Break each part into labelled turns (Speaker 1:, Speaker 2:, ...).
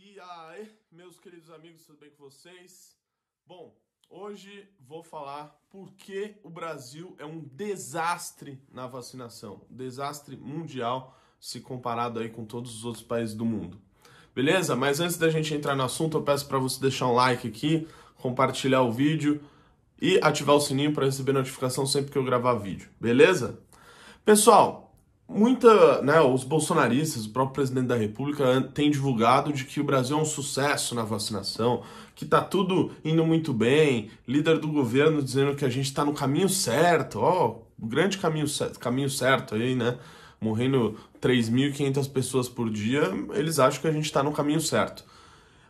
Speaker 1: E aí, meus queridos amigos, tudo bem com vocês? Bom, hoje vou falar por que o Brasil é um desastre na vacinação, desastre mundial se comparado aí com todos os outros países do mundo. Beleza? Mas antes da gente entrar no assunto, eu peço para você deixar um like aqui, compartilhar o vídeo e ativar o sininho para receber notificação sempre que eu gravar vídeo. Beleza? Pessoal, muita, né, os bolsonaristas, o próprio presidente da República tem divulgado de que o Brasil é um sucesso na vacinação, que tá tudo indo muito bem, líder do governo dizendo que a gente está no caminho certo, ó, o grande caminho certo, caminho certo aí, né? Morrendo 3.500 pessoas por dia, eles acham que a gente está no caminho certo.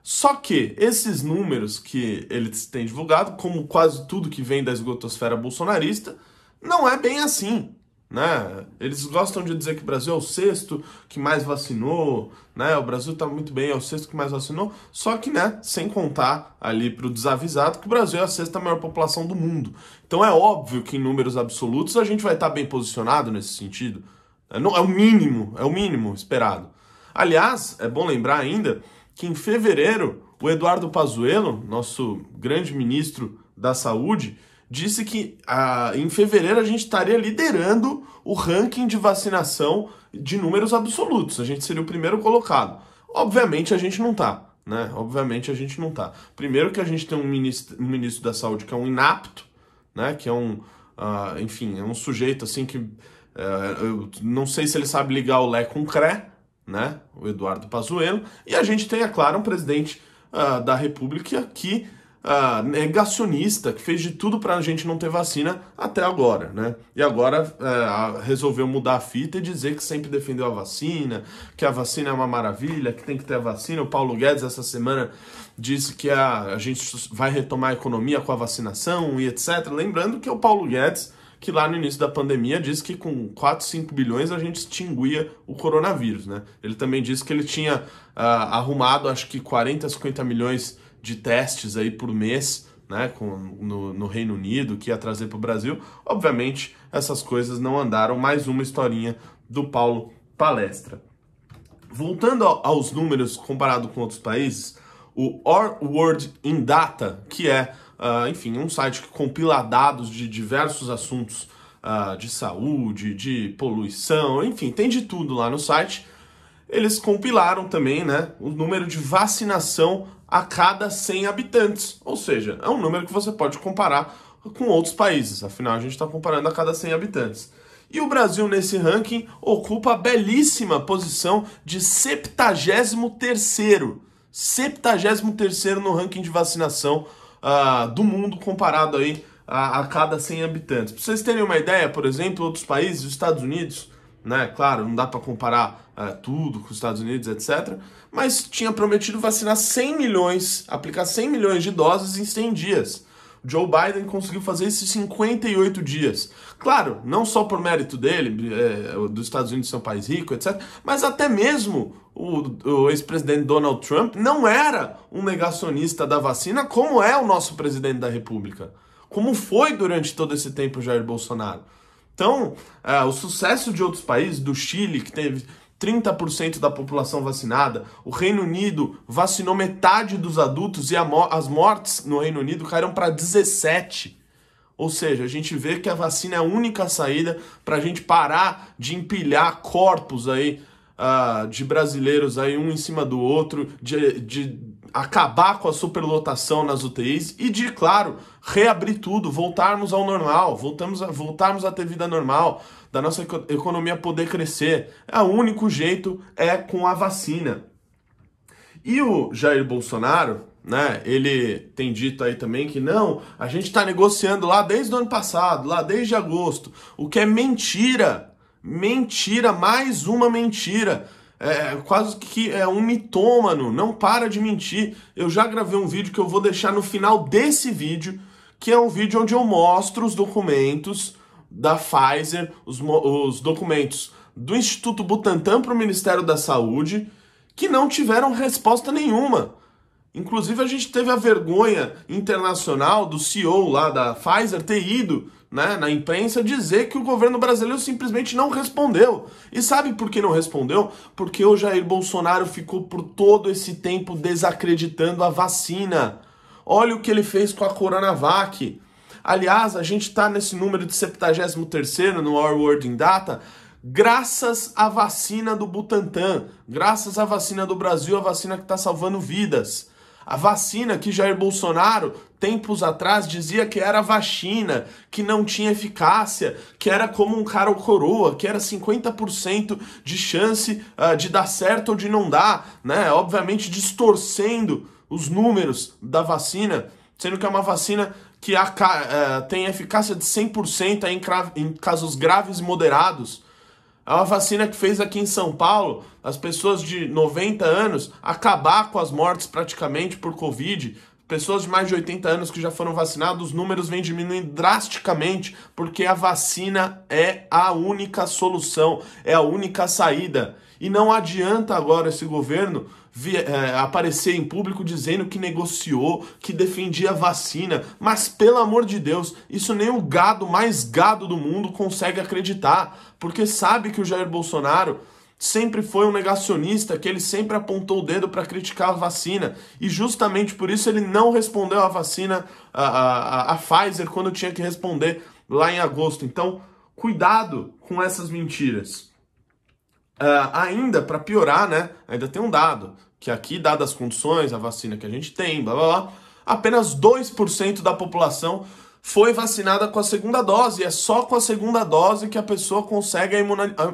Speaker 1: Só que esses números que eles têm divulgado, como quase tudo que vem da esgotosfera bolsonarista, não é bem assim. Né? Eles gostam de dizer que o Brasil é o sexto que mais vacinou, né? O Brasil está muito bem, é o sexto que mais vacinou, só que, né, sem contar ali para o desavisado que o Brasil é a sexta maior população do mundo. Então é óbvio que em números absolutos a gente vai estar tá bem posicionado nesse sentido. É, não, é o mínimo, é o mínimo esperado. Aliás, é bom lembrar ainda que em fevereiro o Eduardo Pazuello, nosso grande ministro da Saúde, disse que ah, em fevereiro a gente estaria liderando o ranking de vacinação de números absolutos. A gente seria o primeiro colocado. Obviamente a gente não tá, né? Obviamente a gente não tá. Primeiro que a gente tem um ministro, um ministro da saúde que é um inapto, né? Que é um, ah, enfim, é um sujeito assim que é, eu não sei se ele sabe ligar o Lé com o Cré, né? O Eduardo Pazuello. E a gente tem, é claro, um presidente ah, da República que ah, negacionista que fez de tudo para a gente não ter vacina até agora, né? E agora é, resolveu mudar a fita e dizer que sempre defendeu a vacina, que a vacina é uma maravilha, que tem que ter a vacina. O Paulo Guedes essa semana disse que a, a gente vai retomar a economia com a vacinação e etc. Lembrando que o Paulo Guedes que lá no início da pandemia disse que com 4, 5 bilhões a gente extinguia o coronavírus, né? Ele também disse que ele tinha ah, arrumado acho que 40, 50 milhões de testes aí por mês né, com, no, no, Reino Unido, que ia trazer para o Brasil. Obviamente, essas coisas não andaram. Mais uma historinha do Paulo Palestra. Voltando aos números comparado com outros países, o Or World in Data, que é, uh, enfim, um site que compila dados de diversos assuntos uh, de saúde, de poluição, enfim, tem de tudo lá no site eles compilaram também né, o número de vacinação a cada 100 habitantes. Ou seja, é um número que você pode comparar com outros países, afinal a gente está comparando a cada 100 habitantes. E o Brasil nesse ranking ocupa a belíssima posição de 73º, 73º no ranking de vacinação uh, do mundo comparado aí a, a cada 100 habitantes. Para vocês terem uma ideia, por exemplo, outros países, os Estados Unidos, né? Claro, não dá para comparar uh, tudo com os Estados Unidos, etc. Mas tinha prometido vacinar 100 milhões, aplicar 100 milhões de doses em 100 dias. O Joe Biden conseguiu fazer isso em 58 dias. Claro, não só por mérito dele, é, dos Estados Unidos ser um país rico, etc., mas até mesmo o, o ex-presidente Donald Trump não era um negacionista da vacina, como é o nosso presidente da República. Como foi durante todo esse tempo Jair Bolsonaro. Então, é, o sucesso de outros países, do Chile, que teve 30% da população vacinada, o Reino Unido vacinou metade dos adultos e as mortes no Reino Unido caíram para 17%. Ou seja, a gente vê que a vacina é a única saída para a gente parar de empilhar corpos aí uh, de brasileiros aí um em cima do outro, de, de acabar com a superlotação nas UTIs e de, claro, reabrir tudo, voltarmos ao normal, voltamos a, voltarmos a ter vida normal, da nossa economia poder crescer. É o único jeito é com a vacina. E o Jair Bolsonaro, né? Ele tem dito aí também que não, a gente está negociando lá desde o ano passado, lá desde agosto, o que é mentira. Mentira, mais uma mentira. É, é, quase que é um mitômano, não para de mentir. Eu já gravei um vídeo que eu vou deixar no final desse vídeo, que é um vídeo onde eu mostro os documentos da Pfizer, os, os documentos do Instituto Butantan para o Ministério da Saúde, que não tiveram resposta nenhuma. Inclusive, a gente teve a vergonha internacional do CEO lá da Pfizer ter ido né, na imprensa dizer que o governo brasileiro simplesmente não respondeu. E sabe por que não respondeu? Porque o Jair Bolsonaro ficou por todo esse tempo desacreditando a vacina. Olha o que ele fez com a Coronavac. Aliás, a gente está nesse número de 73 no Our World in Data, graças à vacina do Butantan, graças à vacina do Brasil, a vacina que está salvando vidas. A vacina que Jair Bolsonaro, tempos atrás, dizia que era vacina, que não tinha eficácia, que era como um cara coroa, que era 50% de chance uh, de dar certo ou de não dar, né? Obviamente distorcendo os números da vacina, sendo que é uma vacina que uh, tem eficácia de 100% é em, em casos graves e moderados é uma vacina que fez aqui em São Paulo as pessoas de 90 anos acabar com as mortes praticamente por Covid. Pessoas de mais de 80 anos que já foram vacinadas, os números vêm diminuindo drasticamente, porque a vacina é a única solução, é a única saída. E não adianta agora esse governo é, aparecer em público dizendo que negociou, que defendia vacina. Mas pelo amor de Deus, isso nem o gado mais gado do mundo consegue acreditar, porque sabe que o Jair Bolsonaro sempre foi um negacionista, que ele sempre apontou o dedo para criticar a vacina. E justamente por isso ele não respondeu à vacina, a, a, a, Pfizer, quando tinha que responder lá em agosto. Então, cuidado com essas mentiras. Uh, ainda, para piorar, né? Ainda tem um dado, que aqui, dadas as condições, a vacina que a gente tem, blá blá blá, apenas 2% da população foi vacinada com a segunda dose. É só com a segunda dose que a pessoa consegue a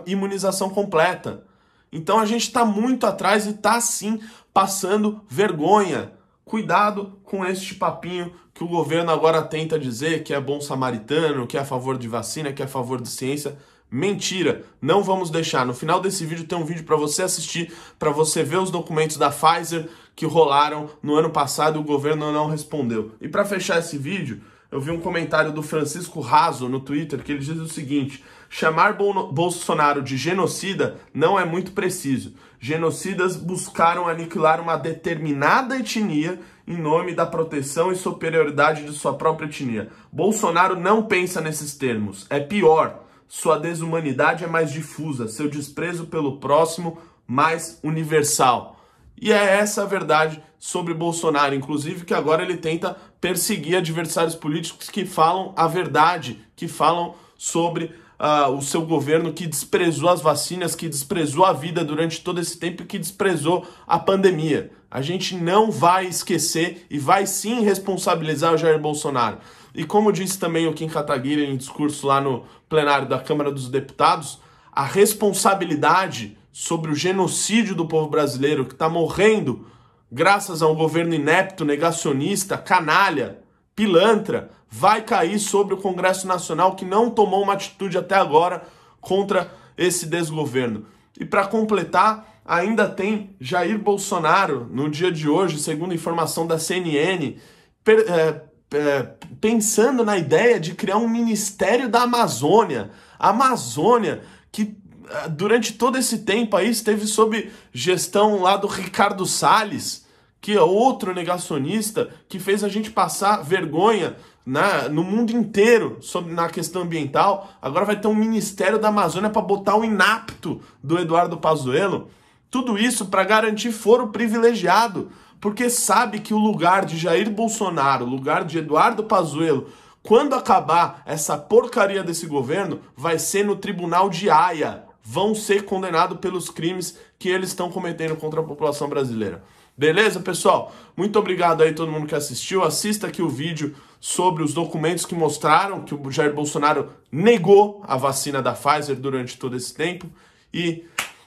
Speaker 1: imunização completa. Então a gente está muito atrás e está sim passando vergonha. Cuidado com este papinho que o governo agora tenta dizer que é bom samaritano, que é a favor de vacina, que é a favor de ciência. Mentira, não vamos deixar. No final desse vídeo tem um vídeo para você assistir, para você ver os documentos da Pfizer que rolaram no ano passado e o governo não respondeu. E para fechar esse vídeo, eu vi um comentário do Francisco Raso no Twitter que ele diz o seguinte: chamar Bolsonaro de genocida não é muito preciso. Genocidas buscaram aniquilar uma determinada etnia em nome da proteção e superioridade de sua própria etnia. Bolsonaro não pensa nesses termos. É pior sua desumanidade é mais difusa, seu desprezo pelo próximo mais universal. E é essa a verdade sobre Bolsonaro, inclusive que agora ele tenta perseguir adversários políticos que falam a verdade, que falam sobre uh, o seu governo que desprezou as vacinas, que desprezou a vida durante todo esse tempo e que desprezou a pandemia. A gente não vai esquecer e vai sim responsabilizar o Jair Bolsonaro. E como disse também o Kim Kataguiri em discurso lá no plenário da Câmara dos Deputados, a responsabilidade sobre o genocídio do povo brasileiro que está morrendo graças a um governo inepto, negacionista, canalha, pilantra, vai cair sobre o Congresso Nacional que não tomou uma atitude até agora contra esse desgoverno. E para completar, ainda tem Jair Bolsonaro, no dia de hoje, segundo informação da CNN, per, é, é, pensando na ideia de criar um ministério da Amazônia. A Amazônia, que é, durante todo esse tempo aí esteve sob gestão lá do Ricardo Salles, que é outro negacionista que fez a gente passar vergonha na, né, no mundo inteiro sobre na questão ambiental. Agora vai ter um Ministério da Amazônia para botar o inapto do Eduardo Pazuello. Tudo isso para garantir foro privilegiado porque sabe que o lugar de Jair Bolsonaro, o lugar de Eduardo Pazuello, quando acabar essa porcaria desse governo, vai ser no tribunal de Haia. Vão ser condenados pelos crimes que eles estão cometendo contra a população brasileira. Beleza, pessoal? Muito obrigado aí todo mundo que assistiu. Assista aqui o vídeo sobre os documentos que mostraram que o Jair Bolsonaro negou a vacina da Pfizer durante todo esse tempo. E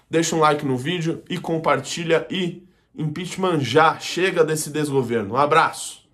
Speaker 1: deixa um like no vídeo e compartilha e Impeachment já. Chega desse desgoverno. Um abraço.